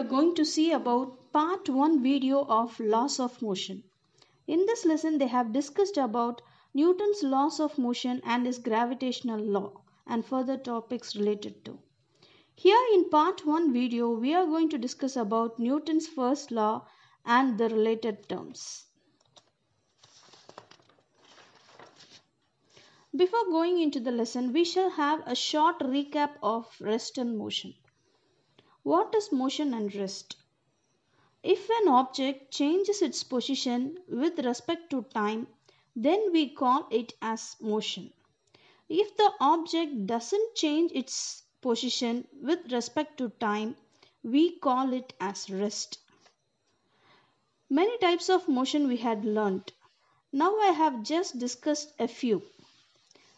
are going to see about part 1 video of Law of motion. In this lesson they have discussed about Newton's laws of motion and his gravitational law and further topics related to. Here in part 1 video we are going to discuss about Newton's first law and the related terms. Before going into the lesson, we shall have a short recap of rest and motion. What is motion and rest? If an object changes its position with respect to time, then we call it as motion. If the object doesn't change its position with respect to time, we call it as rest. Many types of motion we had learnt. Now I have just discussed a few.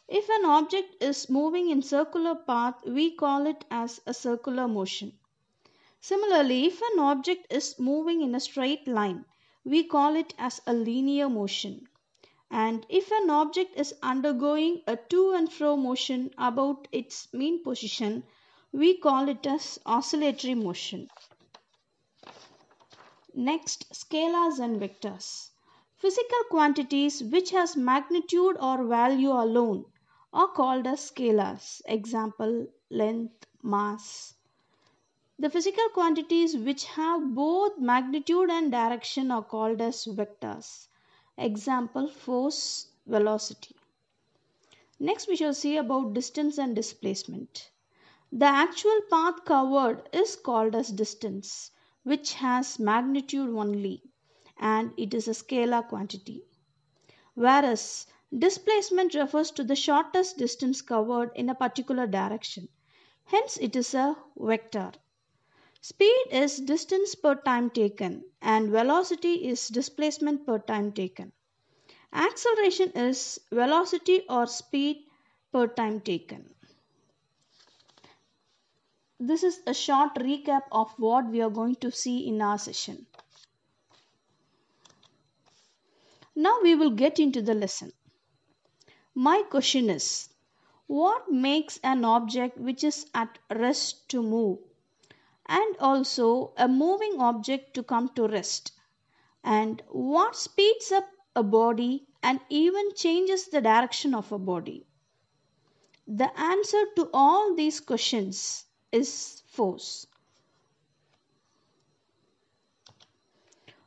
If an object is moving in circular path, we call it as a circular motion. Similarly, if an object is moving in a straight line, we call it as a linear motion. And if an object is undergoing a to and fro motion about its mean position, we call it as oscillatory motion. Next, scalars and vectors. Physical quantities which has magnitude or value alone are called as scalars. Example, length, mass, the physical quantities which have both magnitude and direction are called as vectors. Example force, velocity. Next, we shall see about distance and displacement. The actual path covered is called as distance, which has magnitude only and it is a scalar quantity. Whereas displacement refers to the shortest distance covered in a particular direction. Hence, it is a vector. Speed is distance per time taken and velocity is displacement per time taken. Acceleration is velocity or speed per time taken. This is a short recap of what we are going to see in our session. Now we will get into the lesson. My question is, what makes an object which is at rest to move? and also a moving object to come to rest. And what speeds up a body and even changes the direction of a body? The answer to all these questions is force.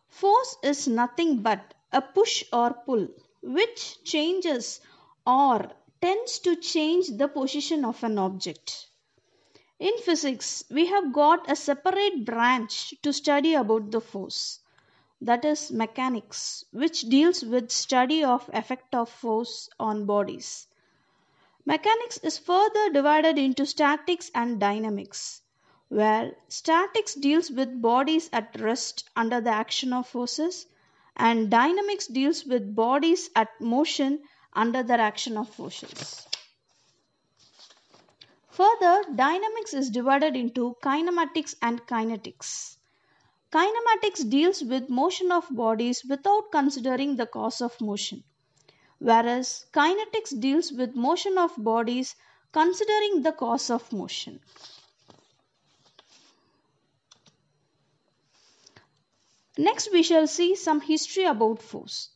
Force is nothing but a push or pull which changes or tends to change the position of an object. In physics, we have got a separate branch to study about the force. That is mechanics, which deals with study of effect of force on bodies. Mechanics is further divided into statics and dynamics, where statics deals with bodies at rest under the action of forces and dynamics deals with bodies at motion under the action of forces. Further, dynamics is divided into kinematics and kinetics. Kinematics deals with motion of bodies without considering the cause of motion, whereas kinetics deals with motion of bodies considering the cause of motion. Next, we shall see some history about force.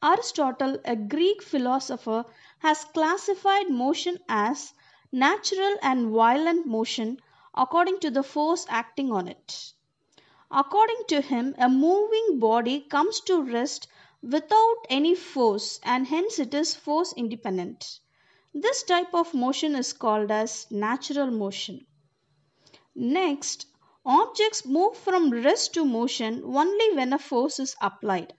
Aristotle, a Greek philosopher, has classified motion as natural and violent motion according to the force acting on it. According to him, a moving body comes to rest without any force and hence it is force independent. This type of motion is called as natural motion. Next, objects move from rest to motion only when a force is applied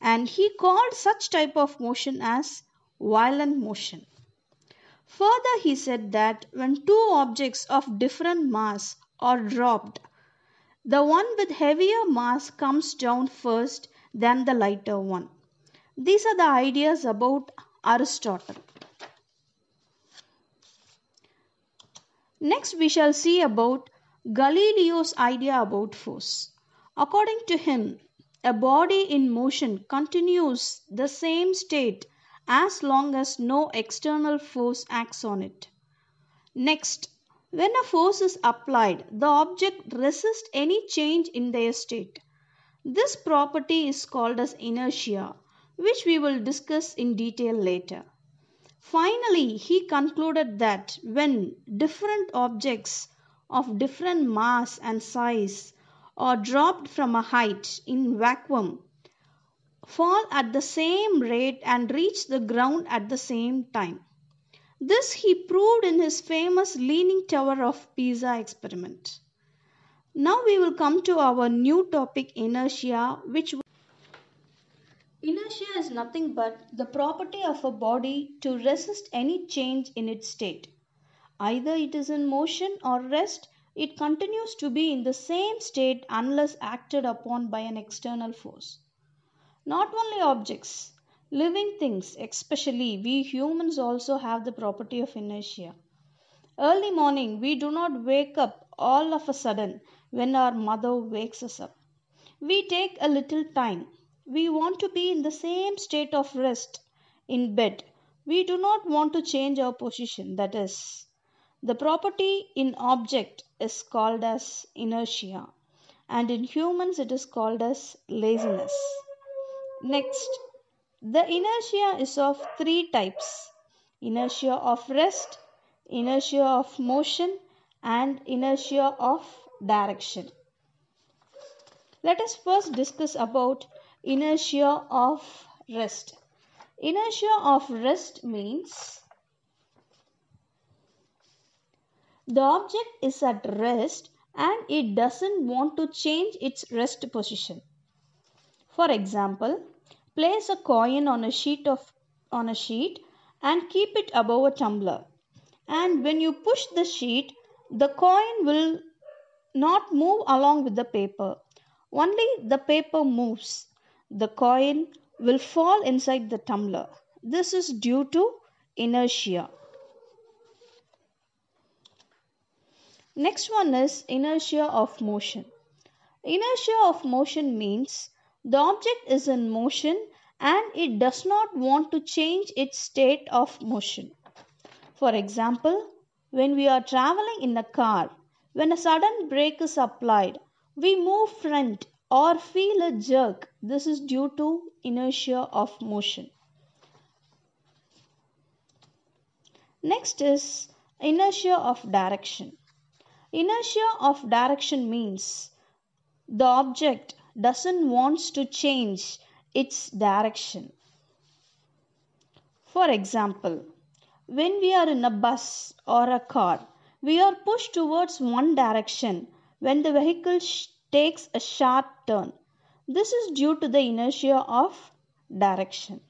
and he called such type of motion as violent motion. Further, he said that when two objects of different mass are dropped, the one with heavier mass comes down first than the lighter one. These are the ideas about Aristotle. Next, we shall see about Galileo's idea about force. According to him, a body in motion continues the same state as long as no external force acts on it. Next, when a force is applied, the object resists any change in their state. This property is called as inertia, which we will discuss in detail later. Finally, he concluded that when different objects of different mass and size are dropped from a height in vacuum fall at the same rate and reach the ground at the same time. This he proved in his famous Leaning Tower of Pisa experiment. Now we will come to our new topic inertia which Inertia is nothing but the property of a body to resist any change in its state. Either it is in motion or rest, it continues to be in the same state unless acted upon by an external force. Not only objects, living things, especially we humans, also have the property of inertia. Early morning, we do not wake up all of a sudden when our mother wakes us up. We take a little time. We want to be in the same state of rest in bed. We do not want to change our position, that is, the property in object is called as inertia and in humans it is called as laziness. Next, the inertia is of three types inertia of rest, inertia of motion, and inertia of direction. Let us first discuss about inertia of rest. Inertia of rest means the object is at rest and it doesn't want to change its rest position. For example, Place a coin on a sheet of on a sheet and keep it above a tumbler. And when you push the sheet, the coin will not move along with the paper. Only the paper moves. The coin will fall inside the tumbler. This is due to inertia. Next one is inertia of motion. Inertia of motion means the object is in motion and it does not want to change its state of motion. For example, when we are traveling in a car, when a sudden brake is applied, we move front or feel a jerk. This is due to inertia of motion. Next is inertia of direction. Inertia of direction means the object doesn't want to change its direction. For example, when we are in a bus or a car, we are pushed towards one direction when the vehicle sh- takes a sharp turn. This is due to the inertia of direction.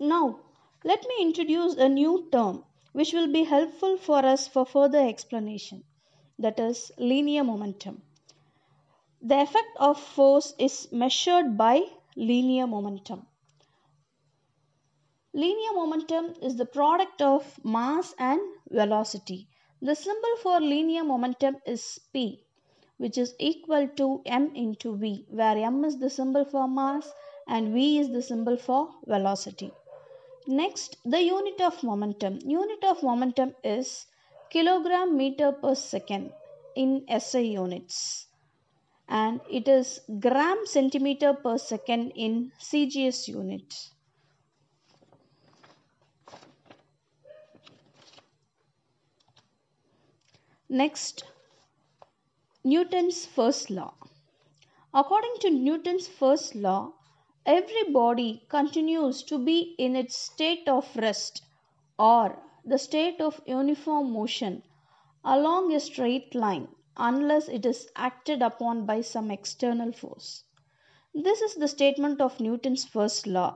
Now, let me introduce a new term which will be helpful for us for further explanation that is linear momentum. The effect of force is measured by linear momentum. Linear momentum is the product of mass and velocity. The symbol for linear momentum is P which is equal to m into v where m is the symbol for mass and v is the symbol for velocity. Next, the unit of momentum. Unit of momentum is kilogram meter per second in SI units and it is gram centimeter per second in CGS unit. Next, Newton's first law. According to Newton's first law, every body continues to be in its state of rest or the state of uniform motion along a straight line unless it is acted upon by some external force. This is the statement of Newton's first law,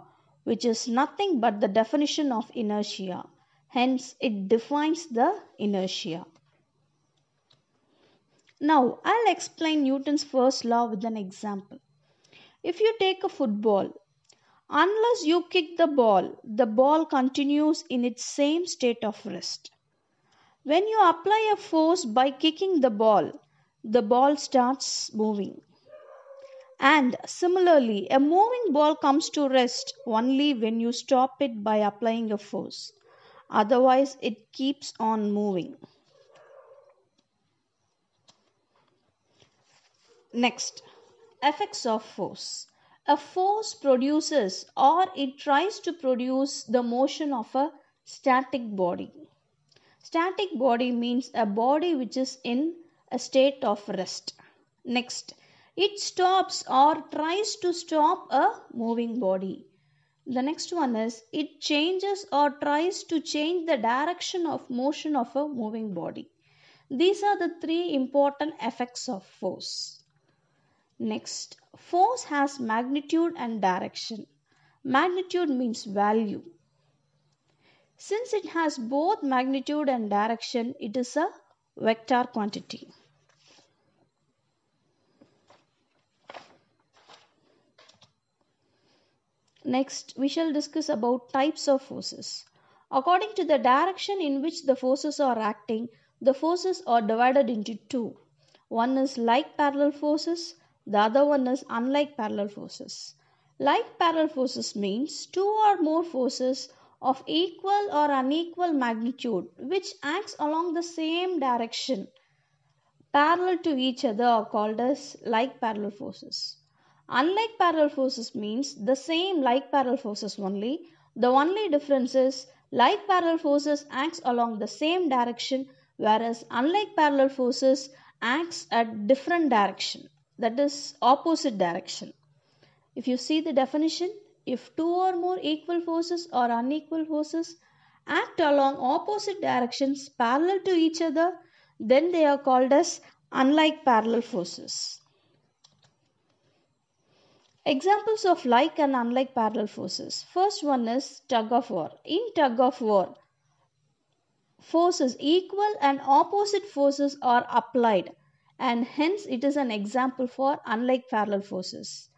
which is nothing but the definition of inertia. Hence, it defines the inertia. Now, I'll explain Newton's first law with an example. If you take a football, unless you kick the ball, the ball continues in its same state of rest. When you apply a force by kicking the ball, the ball starts moving. And similarly, a moving ball comes to rest only when you stop it by applying a force. Otherwise, it keeps on moving. Next, effects of force. A force produces or it tries to produce the motion of a static body. Static body means a body which is in a state of rest. Next, it stops or tries to stop a moving body. The next one is it changes or tries to change the direction of motion of a moving body. These are the three important effects of force. Next, force has magnitude and direction. Magnitude means value. Since it has both magnitude and direction, it is a vector quantity. Next, we shall discuss about types of forces. According to the direction in which the forces are acting, the forces are divided into two. One is like parallel forces the other one is unlike parallel forces. Like parallel forces means two or more forces of equal or unequal magnitude which acts along the same direction parallel to each other are called as like parallel forces. Unlike parallel forces means the same like parallel forces only. The only difference is like parallel forces acts along the same direction whereas unlike parallel forces acts at different direction that is opposite direction. If you see the definition, if two or more equal forces or unequal forces act along opposite directions parallel to each other, then they are called as unlike parallel forces. Examples of like and unlike parallel forces. First one is tug of war. In tug of war, forces equal and opposite forces are applied and hence it is an example for unlike parallel forces.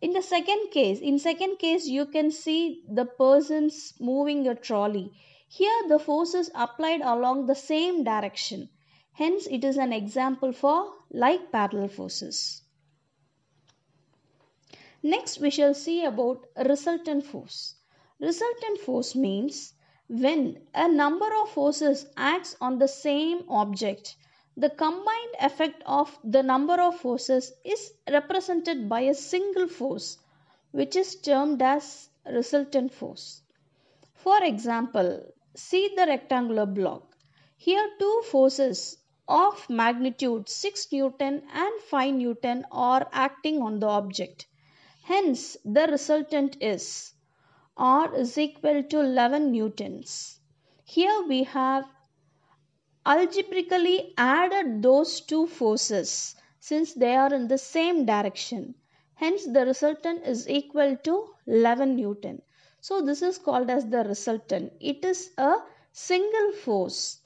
In the second case, in second case you can see the persons moving a trolley. Here the force is applied along the same direction. Hence it is an example for like parallel forces. Next, we shall see about resultant force. Resultant force means when a number of forces acts on the same object the combined effect of the number of forces is represented by a single force which is termed as resultant force. For example, see the rectangular block. Here two forces of magnitude 6 Newton and 5 Newton are acting on the object. Hence, the resultant is R is equal to 11 Newtons. Here we have algebraically added those two forces since they are in the same direction. Hence, the resultant is equal to 11 Newton. So, this is called as the resultant. It is a single force.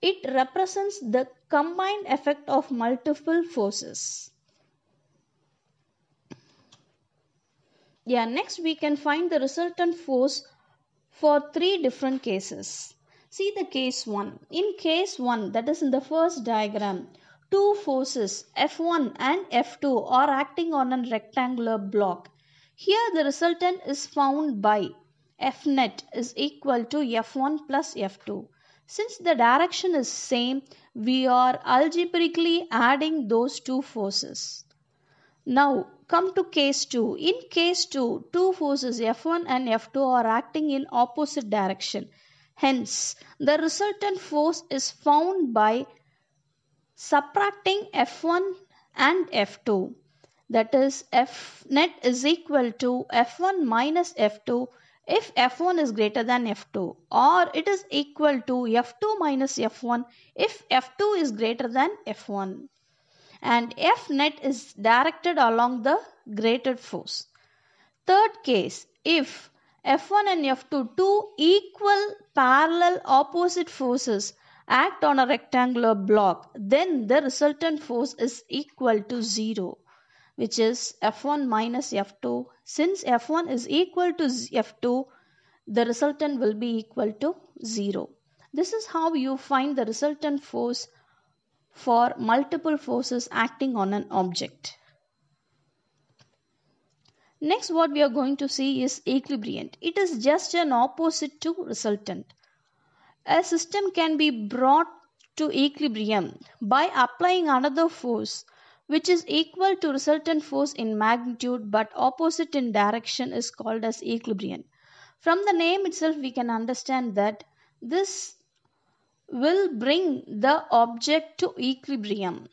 It represents the combined effect of multiple forces. Yeah, next we can find the resultant force for three different cases. See the case 1. In case 1, that is in the first diagram, two forces F1 and F2 are acting on a rectangular block. Here the resultant is found by F net is equal to F1 plus F2. Since the direction is same, we are algebraically adding those two forces. Now come to case 2. In case 2, two forces F1 and F2 are acting in opposite direction Hence, the resultant force is found by subtracting F1 and F2. That is F net is equal to F1 minus F2 if F1 is greater than F2 or it is equal to F2 minus F1 if F2 is greater than F1 and F net is directed along the greater force. Third case if F1 and F2, two equal parallel opposite forces act on a rectangular block, then the resultant force is equal to 0 which is F1 minus F2. Since F1 is equal to F2, the resultant will be equal to 0. This is how you find the resultant force for multiple forces acting on an object. Next, what we are going to see is equilibrant. It is just an opposite to resultant. A system can be brought to equilibrium by applying another force which is equal to resultant force in magnitude but opposite in direction is called as equilibrium. From the name itself we can understand that this will bring the object to equilibrium.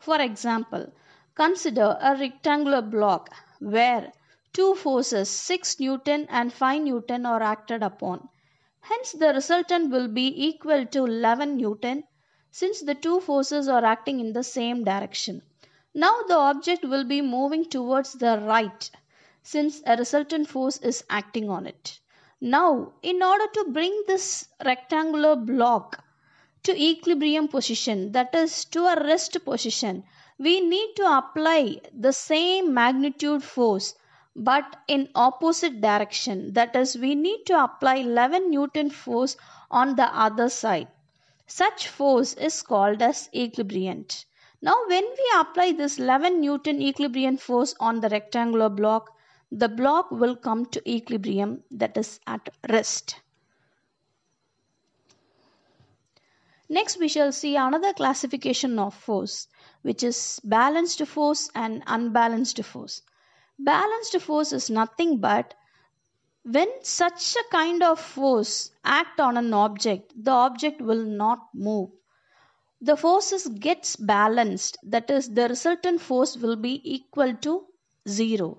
For example, consider a rectangular block where two forces 6 Newton and 5 Newton are acted upon. Hence the resultant will be equal to 11 Newton since the two forces are acting in the same direction. Now the object will be moving towards the right since a resultant force is acting on it. Now, in order to bring this rectangular block to equilibrium position, that is to a rest position, we need to apply the same magnitude force but in opposite direction that is we need to apply 11 newton force on the other side such force is called as equilibrium. now when we apply this 11 newton equilibrium force on the rectangular block the block will come to equilibrium that is at rest next we shall see another classification of force which is balanced force and unbalanced force. Balanced force is nothing but when such a kind of force act on an object, the object will not move. The forces gets balanced, that is, the resultant force will be equal to zero.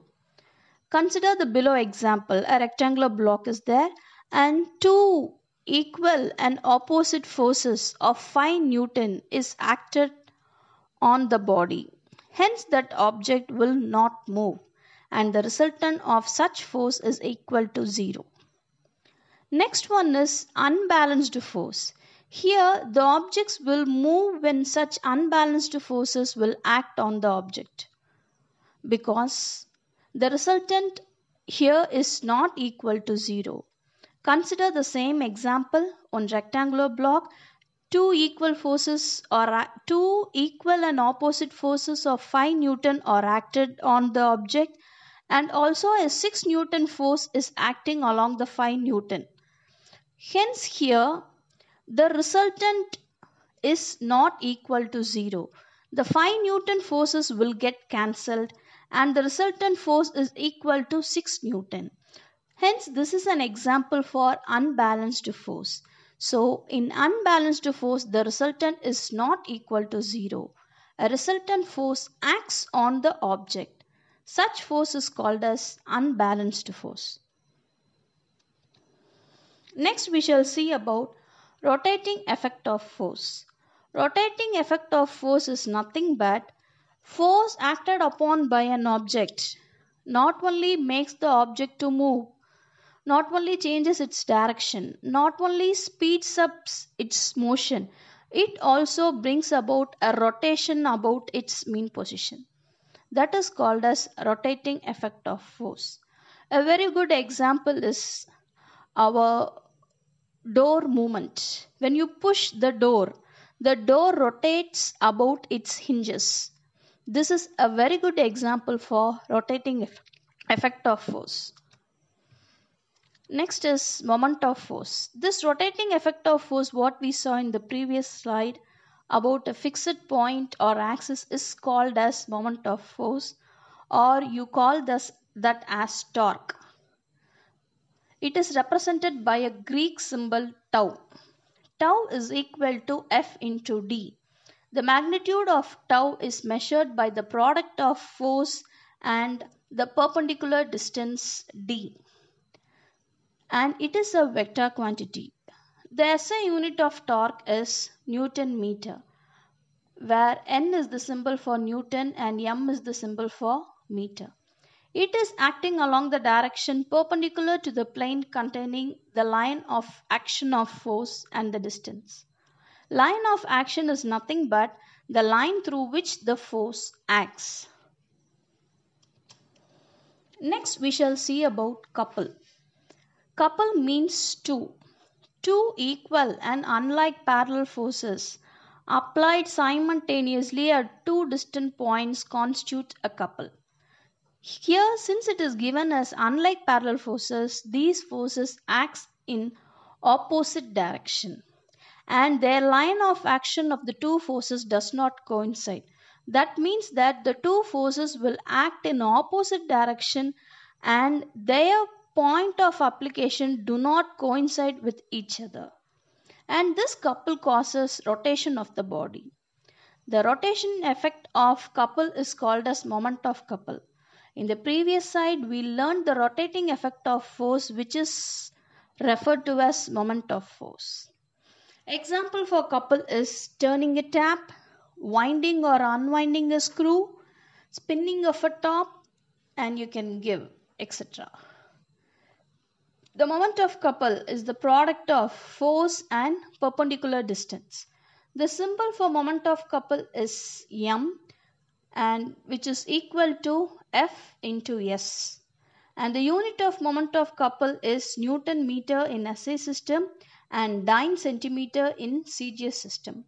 Consider the below example. A rectangular block is there and two equal and opposite forces of 5 Newton is acted on the body. Hence, that object will not move, and the resultant of such force is equal to zero. Next one is unbalanced force. Here, the objects will move when such unbalanced forces will act on the object because the resultant here is not equal to 0. Consider the same example on rectangular block two equal forces or two equal and opposite forces of 5 newton are acted on the object and also a 6 newton force is acting along the 5 newton hence here the resultant is not equal to 0 the 5 newton forces will get cancelled and the resultant force is equal to 6 newton hence this is an example for unbalanced force so in unbalanced force the resultant is not equal to 0. A resultant force acts on the object. Such force is called as unbalanced force. Next we shall see about rotating effect of force. Rotating effect of force is nothing but force acted upon by an object not only makes the object to move not only changes its direction, not only speeds up its motion, it also brings about a rotation about its mean position. That is called as rotating effect of force. A very good example is our door movement. When you push the door, the door rotates about its hinges. This is a very good example for rotating effect of force. Next is moment of force. This rotating effect of force what we saw in the previous slide about a fixed point or axis is called as moment of force or you call this that as torque. It is represented by a Greek symbol tau. Tau is equal to F into D. The magnitude of tau is measured by the product of force and the perpendicular distance D and it is a vector quantity. The SI unit of torque is Newton meter where N is the symbol for Newton and M is the symbol for meter. It is acting along the direction perpendicular to the plane containing the line of action of force and the distance. Line of action is nothing but the line through which the force acts. Next we shall see about couple. Couple means two. Two equal and unlike parallel forces applied simultaneously at two distant points constitute a couple. Here, since it is given as unlike parallel forces, these forces act in opposite direction and their line of action of the two forces does not coincide. That means that the two forces will act in opposite direction and their point of application do not coincide with each other. And this couple causes rotation of the body. The rotation effect of couple is called as moment of couple. In the previous slide, we learned the rotating effect of force which is referred to as moment of force. Example for couple is turning a tap, winding or unwinding a screw, spinning of a top and you can give etc. The moment of couple is the product of force and perpendicular distance. The symbol for moment of couple is M and which is equal to F into S. And the unit of moment of couple is Newton meter in SI system and dyne centimeter in CGS system.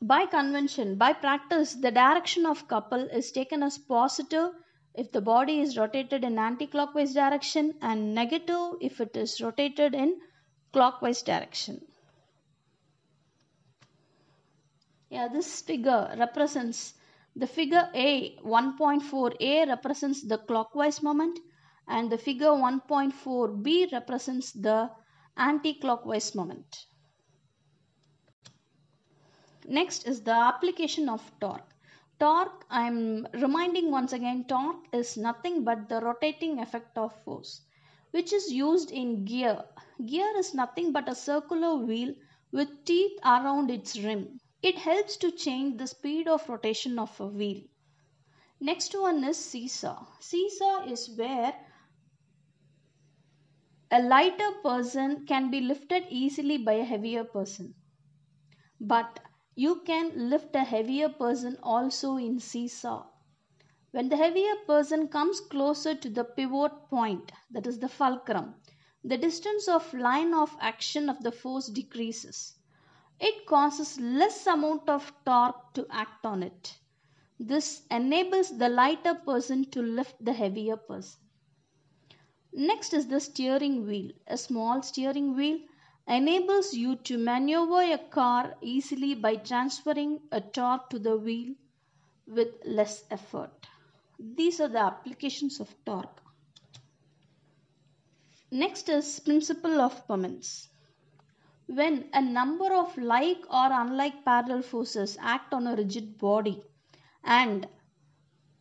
By convention, by practice, the direction of couple is taken as positive if the body is rotated in anti-clockwise direction and negative if it is rotated in clockwise direction. Yeah, this figure represents the figure A 1.4a represents the clockwise moment and the figure 1.4b represents the anti-clockwise moment. Next is the application of torque. Torque, I'm reminding once again, torque is nothing but the rotating effect of force, which is used in gear. Gear is nothing but a circular wheel with teeth around its rim. It helps to change the speed of rotation of a wheel. Next one is seesaw. Seesaw is where a lighter person can be lifted easily by a heavier person. But you can lift a heavier person also in seesaw. When the heavier person comes closer to the pivot point, that is the fulcrum, the distance of line of action of the force decreases. It causes less amount of torque to act on it. This enables the lighter person to lift the heavier person. Next is the steering wheel. A small steering wheel enables you to maneuver a car easily by transferring a torque to the wheel with less effort. These are the applications of torque. Next is principle of moments. When a number of like or unlike parallel forces act on a rigid body and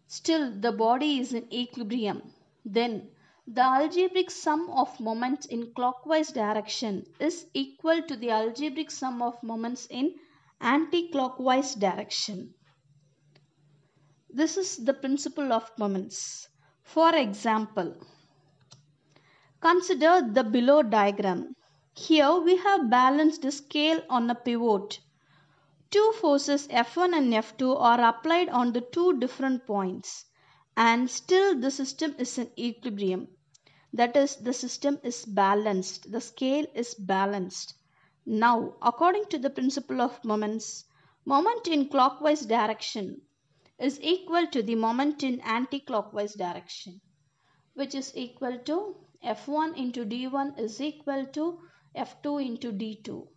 still the body is in equilibrium, then the algebraic sum of moments in clockwise direction is equal to the algebraic sum of moments in anti-clockwise direction. This is the principle of moments. For example, consider the below diagram. Here we have balanced a scale on a pivot. Two forces F1 and F2 are applied on the two different points and still the system is in equilibrium. That is, the system is balanced, the scale is balanced. Now, according to the principle of moments, moment in clockwise direction is equal to the moment in anti-clockwise direction, which is equal to F1 into D1 is equal to F2 into D2.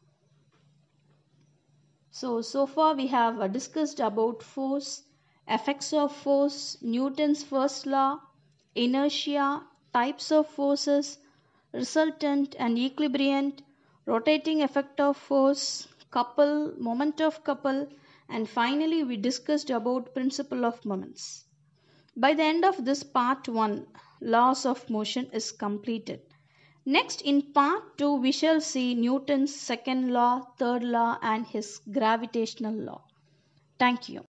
So, so far we have uh, discussed about force, effects of force, Newton's first law, inertia, types of forces, resultant and equilibrium, rotating effect of force, couple, moment of couple, and finally we discussed about principle of moments. By the end of this part 1, laws of motion is completed. Next in part 2 we shall see Newton's second law, third law and his gravitational law. Thank you.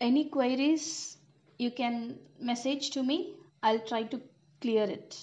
any queries you can message to me i'll try to clear it